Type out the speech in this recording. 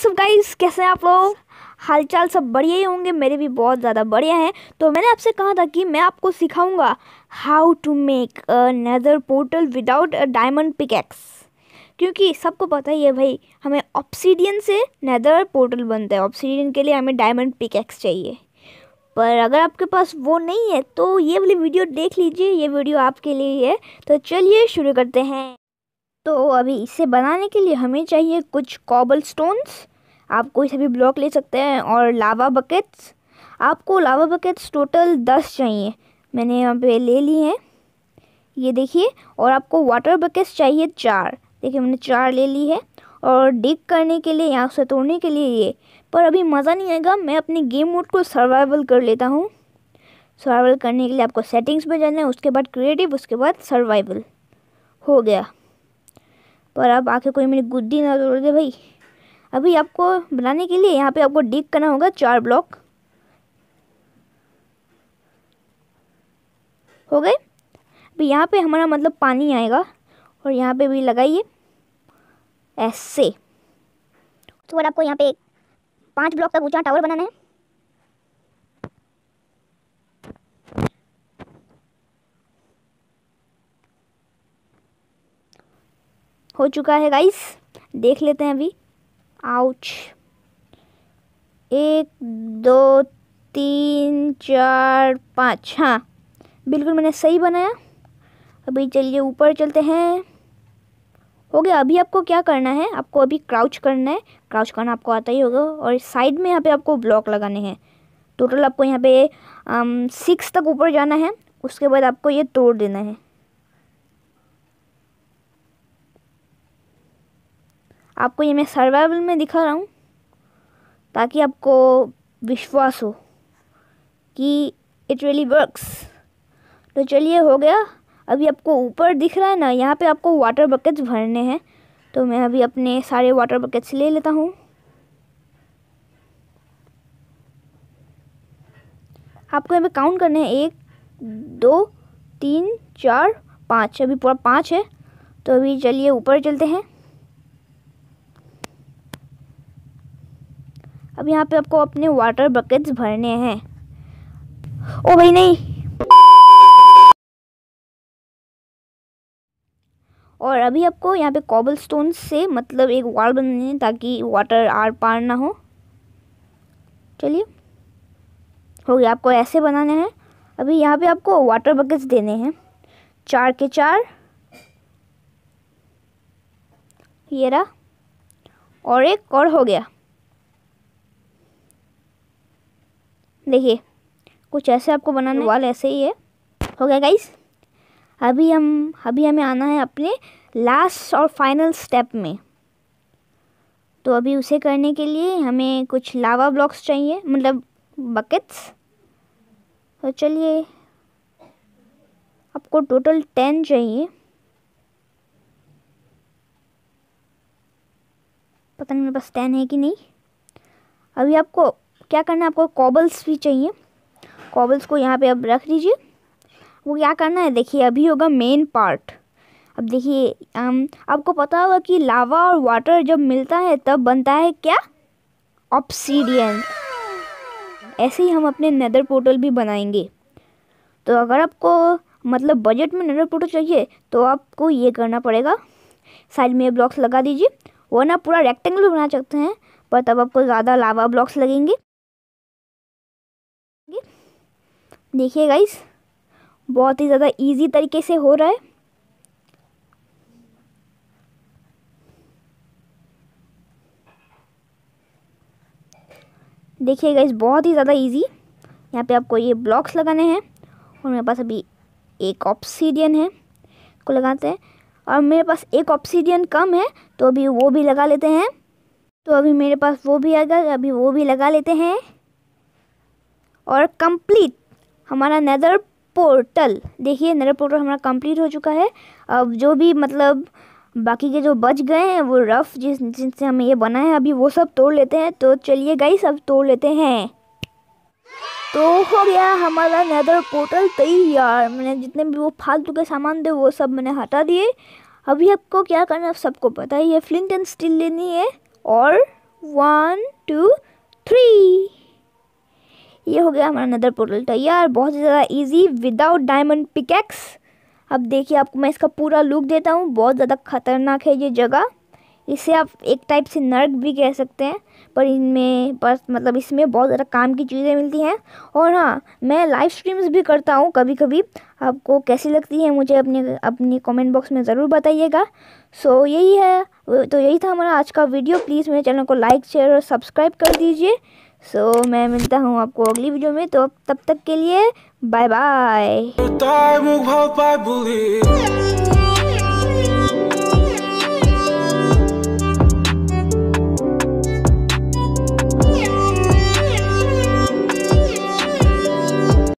सब गाइस कैसे हैं आप लोग हालचाल सब बढ़िया ही होंगे मेरे भी बहुत ज़्यादा बढ़िया हैं तो मैंने आपसे कहा था कि मैं आपको सिखाऊंगा how to make a Nether portal without a diamond pickaxe क्योंकि सबको पता ही है भाई हमें ऑप्सीडियन से नेदर पोर्टल बनता है ऑप्सीडियन के लिए हमें डायमंड पिकैक्स चाहिए पर अगर आपके पास वो नहीं है तो ये वाली वीडियो देख लीजिए ये वीडियो आपके लिए है तो चलिए शुरू करते हैं तो अभी इसे बनाने के लिए हमें चाहिए कुछ कॉबल स्टोन्स आप कोई सभी ब्लॉक ले सकते हैं और लावा बकेट्स आपको लावा बकेट्स टोटल दस चाहिए मैंने यहाँ पे ले ली हैं ये देखिए और आपको वाटर बकेट्स चाहिए चार देखिए मैंने चार ले ली है और डिग करने के लिए यहाँ से तोड़ने के लिए ये पर अभी मज़ा नहीं आएगा मैं अपने गेम मोड को सर्वाइवल कर लेता हूँ सर्वाइवल करने के लिए आपको सेटिंग्स में जाना है उसके बाद क्रिएटिव उसके बाद सर्वाइवल हो गया पर अब आखिर कोई मेरी गुद्दी ना तोड़ दे भाई अभी आपको बनाने के लिए यहाँ पे आपको डिग करना होगा चार ब्लॉक हो गए अभी यहाँ पे हमारा मतलब पानी आएगा और यहाँ पे भी लगाइए ऐसे तो और आपको यहाँ पे पाँच ब्लॉक तक ऊंचा टावर बनाना है हो चुका है गाइस देख लेते हैं अभी आउच एक दो तीन चार पाँच हाँ बिल्कुल मैंने सही बनाया अभी चलिए ऊपर चलते हैं हो गया अभी आपको क्या करना है आपको अभी क्राउच करना है क्राउच करना आपको आता ही होगा और साइड में यहाँ पे आपको ब्लॉक लगाने हैं टोटल आपको यहाँ पे सिक्स um, तक ऊपर जाना है उसके बाद आपको ये तोड़ देना है आपको ये मैं सर्वाइवल में दिखा रहा हूँ ताकि आपको विश्वास हो कि इट रियली वर्क्स तो चलिए हो गया अभी आपको ऊपर दिख रहा है ना यहाँ पे आपको वाटर बकेट्स भरने हैं तो मैं अभी अपने सारे वाटर बकेट्स ले लेता हूँ आपको यहाँ पे काउंट करने हैं एक दो तीन चार पाँच अभी पूरा पाँच है तो अभी चलिए ऊपर चलते हैं अब यहाँ पे आपको अपने वाटर बकेट्स भरने हैं ओ भाई नहीं और अभी आपको यहाँ पे कॉबल स्टोन से मतलब एक वॉल बनानी है ताकि वाटर आर पार ना हो चलिए हो गया आपको ऐसे बनाने हैं अभी यहाँ पे आपको वाटर बकेट्स देने हैं चार के चार ये रहा और एक और हो गया देखिए कुछ ऐसे आपको बनाने वाल ऐसे ही है हो गया गाइस अभी हम अभी हमें आना है अपने लास्ट और फाइनल स्टेप में तो अभी उसे करने के लिए हमें कुछ लावा ब्लॉक्स चाहिए मतलब बकेट्स तो चलिए आपको टोटल टेन चाहिए पता नहीं मेरे पास टेन है कि नहीं अभी आपको क्या करना है आपको कॉबल्स भी चाहिए कॉबल्स को यहाँ पे अब रख लीजिए वो क्या करना है देखिए अभी होगा मेन पार्ट अब देखिए um, आपको पता होगा कि लावा और वाटर जब मिलता है तब बनता है क्या ऑप्सीडियन ऐसे ही हम अपने नदर पोर्टल भी बनाएंगे तो अगर आपको मतलब बजट में नदर पोर्टल चाहिए तो आपको ये करना पड़ेगा साइड में ब्लॉक्स लगा दीजिए वरना पूरा रेक्टेंगल बना सकते हैं पर तब आपको ज़्यादा लावा ब्लॉक्स लगेंगे देखिए गाइस बहुत ही ज़्यादा इजी तरीके से हो रहा है देखिए गाइस बहुत ही ज़्यादा इजी यहाँ पे आपको ये ब्लॉक्स लगाने हैं और मेरे पास अभी एक ऑप्सीडियन है को लगाते हैं और मेरे पास एक ऑप्सीडियन कम है तो अभी वो भी लगा लेते हैं तो अभी मेरे पास वो भी आ गया अभी वो भी लगा लेते हैं और कंप्लीट हमारा नदर पोर्टल देखिए नदर पोर्टल हमारा कंप्लीट हो चुका है अब जो भी मतलब बाकी के जो बच गए हैं वो रफ़ जिस जिनसे हमें ये बना है अभी वो सब तोड़ लेते हैं तो चलिए गाइस सब तोड़ लेते हैं तो हो गया हमारा नैदर पोर्टल तैयार मैंने जितने भी वो फालतू के सामान थे वो सब मैंने हटा दिए अभी आपको क्या करना है सबको पता है ये फ्लिंट एंड स्टील लेनी है और वन टू थ्री ये हो गया हमारा नदर पोर्टल तैयार बहुत ही ज़्यादा इजी विदाउट डायमंड पिकेक्स अब देखिए आपको मैं इसका पूरा लुक देता हूँ बहुत ज़्यादा खतरनाक है ये जगह इसे आप एक टाइप से नर्क भी कह सकते हैं पर इनमें बस मतलब इसमें बहुत ज़्यादा काम की चीज़ें मिलती हैं और हाँ मैं लाइव स्ट्रीम्स भी करता हूँ कभी कभी आपको कैसी लगती है मुझे अपने अपने कमेंट बॉक्स में ज़रूर बताइएगा सो so, यही है तो यही था हमारा आज का वीडियो प्लीज़ मेरे चैनल को लाइक शेयर और सब्सक्राइब कर दीजिए सो so, मैं मिलता हूँ आपको अगली वीडियो में तो तब तक के लिए बाय बाय